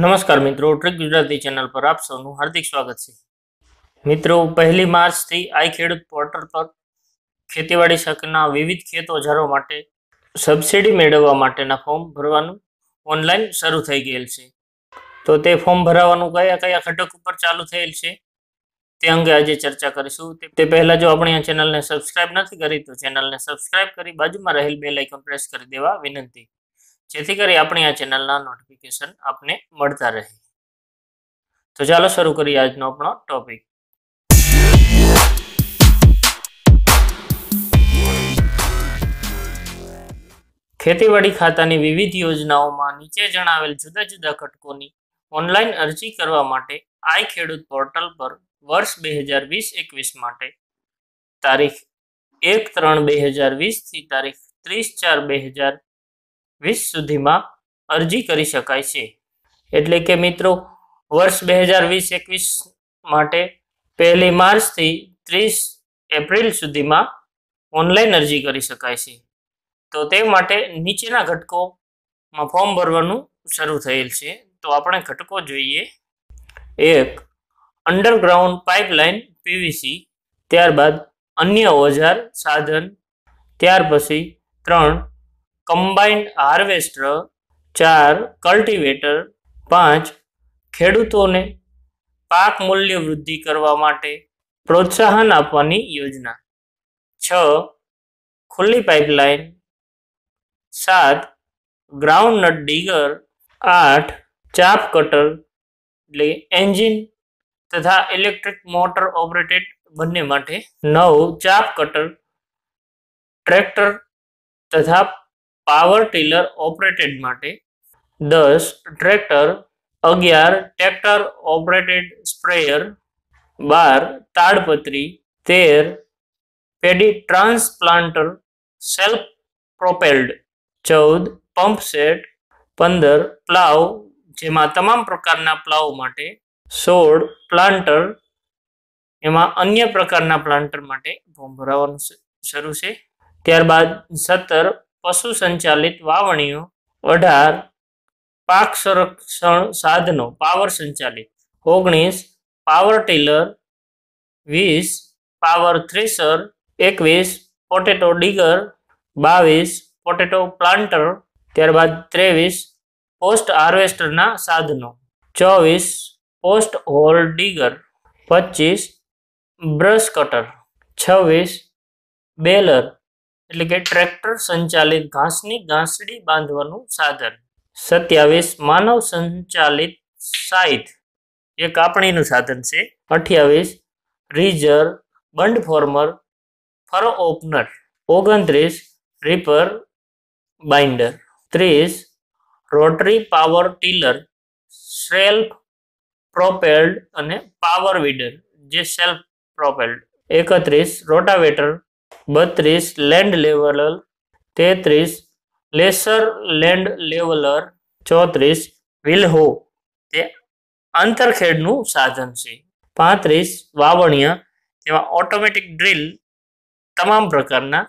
નમસ્કાર મિત્રો trick Gujarati channel પર આપ સૌનું હાર્દિક સ્વાગત છે મિત્રો પહેલી માર્ચથી આઈ ખેડૂત પોર્ટલ પર ખેતીવાડી શકના વિવિધ ખેત ઓજારો માટે સબસિડી મેળવવા માટેના ફોર્મ ભરવાનું ઓનલાઈન શરૂ થઈ ગયેલ છે તો તે ફોર્મ ભરાવાનું કયા કયા ઘટક ઉપર ચાલુ થયેલ છે તે અંગે આજે ચર્ચા કરીશું તે પહેલાં જો આપણે આ ચેનલને સબસ્ક્રાઇબ નથી કરી તો ચેનલને સબસ્ક્રાઈબ કરી બાજુમાં રહેલ બેલ આઇકન પ્રેસ કરી દેવા વિનંતી જેથી કરી આપણી આ ચેનલના નોટિફિકેશન આપને મળતા રહે તો ચાલો શરૂ કરીએ આજનો આપણો ટોપિક ખેતીવાડી ખાતાની વિવિધ યોજનાઓમાં નીચે જણાવેલ જુદા જુદા ઘટકોની ઓનલાઈન અરજી કરવા માટે આઈ ખેડૂત પોર્ટલ પર વર્ષ બે હજાર વીસ એકવીસ માટે તારીખ એક ત્રણ બે હજાર વીસથી તારીખ ત્રીસ ચાર બે હજાર વીસ સુધીમાં અરજી કરી શકાય છે એટલે કે મિત્રો વર્ષ બે હજાર વીસ એકવીસ માટે પહેલી માર્ચથી ત્રીસ એપ્રિલ સુધીમાં ઓનલાઈન અરજી કરી શકાય છે તો તે માટે નીચેના ઘટકોમાં ફોર્મ ભરવાનું શરૂ થયેલ છે તો આપણે ઘટકો જોઈએ એક અંડરગ્રાઉન્ડ પાઇપલાઇન પીવીસી ત્યારબાદ અન્ય ઓજાર સાધન ત્યાર પછી ત્રણ કમ્બાઇન્ડ હાર્વેસ્ટર ચાર કલ્ટિવેટર પાંચ ખેડૂતોને પાક મૂલ્ય વૃદ્ધિ કરવા માટે પ્રોત્સાહન આપવાની યોજના છ ખુલ્લી પાઇપલાઇન સાત ગ્રાઉન્ડનટ ડીગર આઠ ચાપ કટર એટલે એન્જિન તથા ઇલેક્ટ્રિક મોટર ઓપરેટેડ બંને માટે નવ ચાપ કટર ટ્રેક્ટર તથા પાવર ટીલર ઓપરેટેડ માટે દસ ટ્રેક્ટર અગિયાર ટ્રેક્ટર ઓપરેટેડ સ્પ્રેયર બાર તાડપત્રી તેર પેડી ટ્રાન્સપ્લાન્ટર સેલ્ફ પ્રોપેલ્ડ ચૌદ પંપ સેટ પંદર પ્લાવ જેમાં તમામ પ્રકારના પ્લાવ માટે સોળ પ્લાન્ટર એમાં અન્ય પ્રકારના પ્લાન્ટર માટે ફોર્મ ભરાવાનું શરૂ છે ત્યારબાદ સત્તર પશુ સંચાલિત વાવણીઓ અઢાર પાક સંરક્ષણ સાધનો પાવર સંચાલિત ઓગણીસ પાવર ટીલર વીસ પાવર થ્રેસર એકવીસ પોટેટો ડીગર બાવીસ પોટેટો પ્લાન્ટર ત્યારબાદ ત્રેવીસ પોસ્ટ હાર્વેસ્ટરના સાધનો ચોવીસ પોસ્ટ હોલ ડીગર પચીસ બ્રશ કટર છવ્વીસ બેલર એટલે કે ટ્રેક્ટર સંચાલિત ઘાસની ઘાસડી બાંધવાનું સાધન સત્યાવીસ માનવ સંચાલિત સાઈથ એ કાપણીનું સાધન છે અઠ્યાવીસ ridger bund former furrow opener ઓગણત્રીસ રીપર બાઇન્ડર ત્રીસ rotary power tiller self propelled અને પાવર વીડર જે સેલ્ફ પ્રોપેલ્ડ એકત્રીસ રોટાવેટર બત્રીસ લેન્ડ લેવલર તેત્રીસ લેસર લેન્ડ લેવલર ચોત્રીસ વિલહો તે આંતરખેડનું સાધન છે પાંત્રીસ વાવણિયા તેમાં ઓટોમેટિક ડ્રિલ તમામ પ્રકારના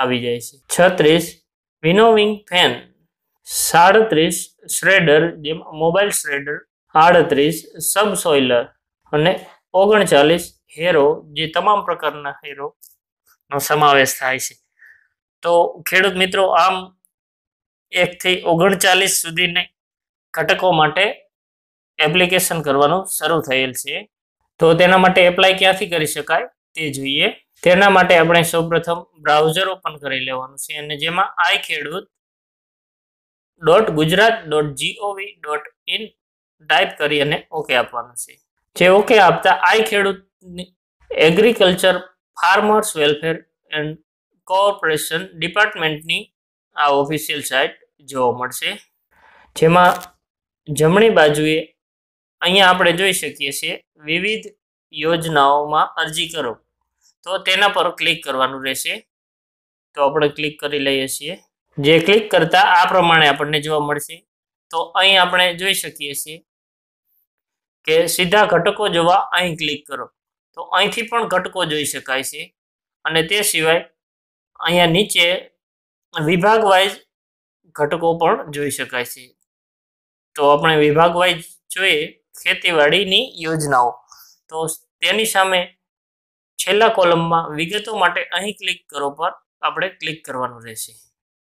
આવી જાય છે છત્રીસ વિનોવિંગ ફેન સાડત્રીસ શ્રેડર જેમાં મોબાઈલ શ્રેડર આડત્રીસ સબસોઇલર અને ઓગણચાલીસ હેરો જે તમામ પ્રકારના હેરો નો સમાવેશ થાય છે તો ખેડૂત મિત્રો આમ એકથી ઓગણચાલીસ સુધીની ઘટકો માટે એપ્લિકેશન કરવાનું શરૂ થયેલ છે તો તેના માટે એપ્લાય ક્યાંથી કરી શકાય તે જોઈએ તેના માટે આપણે સૌપ્રથમ બ્રાઉઝર ઓપન કરી લેવાનું છે અને જેમાં I Khedut dot Gujarat dot GOV dot in type કરી અને ઓકે આપવાનું છે જે ઓકે આપતા આઈ ખેડૂતની agriculture farmers welfare and cooperation ડિપાર્ટમેન્ટની આ ઓફિશિયલ સાઇટ જોવા મળશે જેમાં જમણી બાજુએ અહીંયા આપણે જોઈ શકીએ છીએ વિવિધ યોજનાઓમાં અરજી કરો તો તેના પર ક્લિક કરવાનું રહેશે તો આપણે ક્લિક કરી લઈએ છીએ જે ક્લિક કરતાં આ પ્રમાણે આપણને જોવા મળશે તો અહીં આપણે જોઈ શકીએ છીએ કે સીધા ઘટકો જોવા અહીં ક્લિક કરો તો અહીંથી પણ ઘટકો જોઈ શકાય છે અને તે સિવાય અહીંયા નીચે વિભાગવાઇઝ ઘટકો પણ જોઈ શકાય છે તો આપણે વિભાગ જોઈએ ખેતીવાડીની યોજનાઓ તો તેની સામે છેલ્લા કોલમમાં વિગતો માટે અહીં ક્લિક કરો પર આપણે ક્લિક કરવાનું રહેશે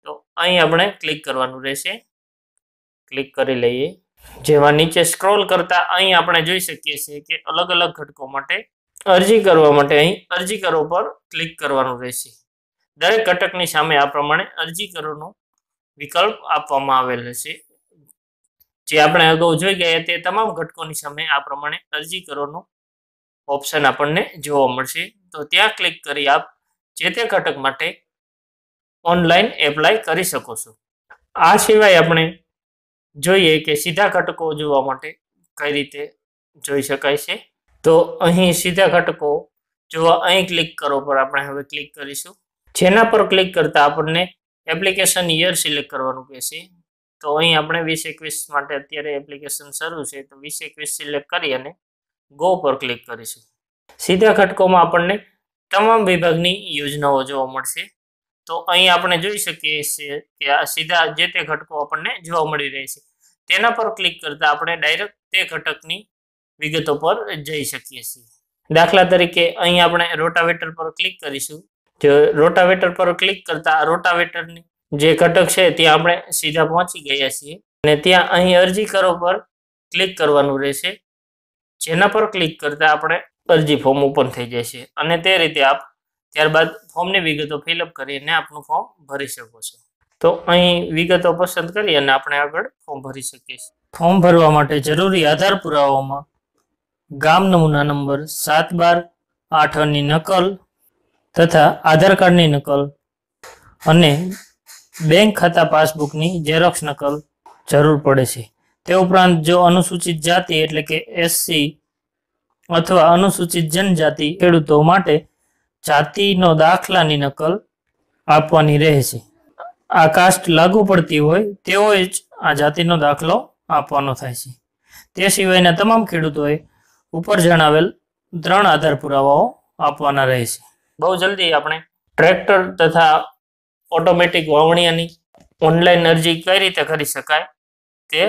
તો અહીં આપણે ક્લિક કરવાનું રહેશે ક્લિક કરી લઈએ જેમાં નીચે સ્ક્રોલ કરતાં અહીં આપણે જોઈ શકીએ છીએ કે અલગ અલગ ઘટકો માટે અરજી કરવા માટે અહીં અરજી કરો પર ક્લિક કરવાનું રહેશે દરેક ઘટકની સામે આ પ્રમાણે અરજી કરોનો વિકલ્પ આપવામાં આવેલ હશે જે આપણે અગાઉ જોઈ ગયા તે તમામ ઘટકોની સામે આ પ્રમાણે અરજી કરોનો ઓપ્શન આપણને જોવા મળશે તો ત્યાં ક્લિક કરી આપ જે તે ઘટક માટે ઓનલાઈન એપ્લાય કરી શકો છો આ સિવાય આપણે જોઈએ કે સીધા ઘટકો જોવા માટે કઈ રીતે જોઈ શકાય છે તો અહીં સીધા ઘટકો જોવા અહીં ક્લિક કરો પર આપણે હવે ક્લિક કરીશું જેના પર ક્લિક કરતા આપણને એપ્લિકેશન યર સિલેક્ટ કરવાનું કહેશે તો અહીં આપણે વીસ એકવીસ માટે અત્યારે એપ્લિકેશન શરૂ છે તો વીસ એકવીસ સિલેક્ટ કરી અને ગો પર ક્લિક કરીશું સીધા ઘટકોમાં આપણને તમામ વિભાગની યોજનાઓ જોવા મળશે તો અહીં આપણે જોઈ શકીએ છીએ કે આ સીધા જે તે ઘટકો આપણને જોવા મળી રહે છે તેના પર ક્લિક કરતા આપણે ડાયરેક્ટ તે ઘટકની વિગતો પર જઈ શકીએ છીએ દાખલા તરીકે અહીં આપણે રોટાવેટર પર ક્લિક કરીશું જો રોટાવેટર પર ક્લિક કરતા રોટાવેટરની જે ઘટક છે ત્યાં આપણે સીધા પહોંચી ગયા છીએ અને ત્યાં અહીં અરજી કરો પર ક્લિક કરવાનું રહેશે જેના પર ક્લિક કરતા આપણે અરજી ફોર્મ ઓપન થઈ જશે અને તે રીતે આપ ત્યારબાદ ફોર્મની વિગતો ફિલઅપ કરીને આપનું ફોર્મ ભરી શકો છો તો અહીં વિગતો પસંદ કરી અને આપણે આગળ ફોર્મ ભરી શકીએ છીએ ફોર્મ ભરવા માટે જરૂરી આધાર પુરાવામાં ગામ નમૂના નંબર સાત બાર આઠની નકલ તથા આધાર કાર્ડની નકલ અને બેંક ખાતા પાસબુકની ઝેરોક્ષ નકલ જરૂર પડે છે તે ઉપરાંત જો અનુસૂચિત જાતિ એટલે કે એસસી અથવા અનુસૂચિત જનજાતિ ખેડૂતો માટે જાતિનો દાખલાની નકલ આપવાની રહે છે આ કાસ્ટ લાગુ પડતી હોય તેઓએ જ આ જાતિનો દાખલો આપવાનો થાય છે તે સિવાયના તમામ ખેડૂતોએ ઉપર જણાવેલ ત્રણ આધાર પુરાવાઓ આપવાના રહેશે બહુ જલ્દી આપણે ટ્રેક્ટર તથા ઓટોમેટિક વાવણીની ઓનલાઈન અરજી કઈ રીતે કરી શકાય તે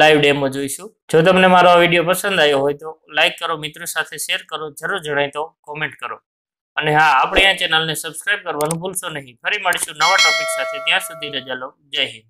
લાઈવ ડેમો જોઈશું જો તમને મારો આ વિડીયો પસંદ આવ્યો હોય તો લાઈક કરો મિત્રો સાથે શેર કરો જરૂર જણાય તો કોમેન્ટ કરો અને હા આપણે આ ચેનલને સબસ્ક્રાઈબ કરવાનું ભૂલશો નહીં ફરી મળીશું નવા ટોપિક સાથે ત્યાં સુધી રજા લો જય હિન્દ